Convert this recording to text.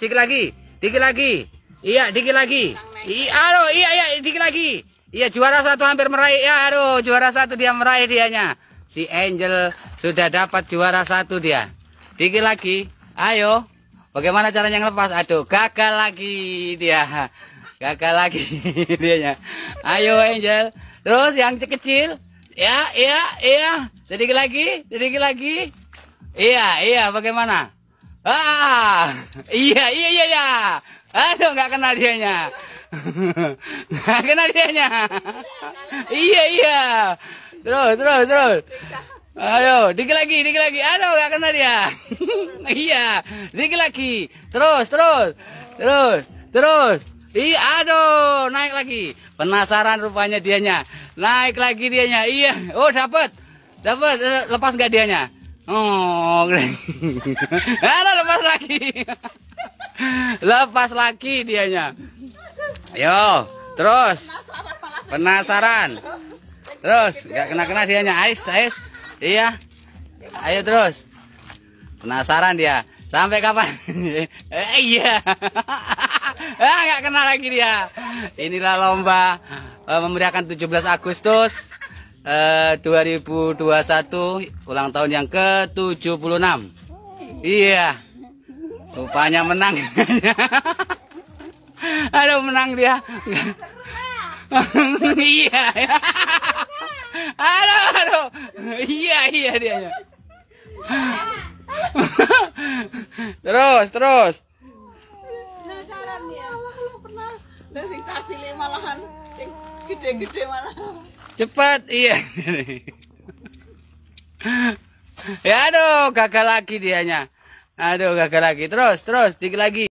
dikit lagi, dikit lagi. Iya, dikit lagi. Iya, aduh, iya, iya, dikit lagi. Iya, juara satu hampir meraih. Ya, aduh, juara satu dia meraih dianya. Si Angel sudah dapat juara satu dia. Dikit lagi. Ayo. Bagaimana caranya ngelepas? Aduh, gagal lagi dia. Gagal lagi dianya. Ayo Angel. Terus yang kecil. Ya, iya, iya. Sedikit lagi, sedikit lagi. Iya, iya, bagaimana? Ah, iya iya iya ya. Aduh nggak kenal dianya. Nggak kenal dianya. Iya iya. Terus terus terus. Ayo, dikit lagi, dikit lagi. Aduh nggak kenal dia. Iya, dikit lagi. Terus terus terus terus. Iya, aduh, naik lagi. Penasaran rupanya dianya. Naik lagi dianya. Iya. Oh, dapat. Dapat lepas nggak dianya? Oh, ada lepas lagi. lepas lagi dianya. Ayo, terus. Penasaran. Terus, nggak kena-kena dianya. Ais, ais. Iya. Ayo terus. Penasaran dia. Sampai kapan? Eh, iya. ah, nggak kena lagi dia. Inilah lomba eh, memeriahkan 17 Agustus 2021 eh, ulang tahun yang ke-76. Iya. Rupanya menang. Aduh menang dia. iya. aduh, aduh. Iya, iya dia. terus, terus. Nah, pernah malahan gede-gede malah. Cepat, iya. ya aduh, gagal lagi dianya. Aduh, gagal lagi. Terus, terus, dikit lagi.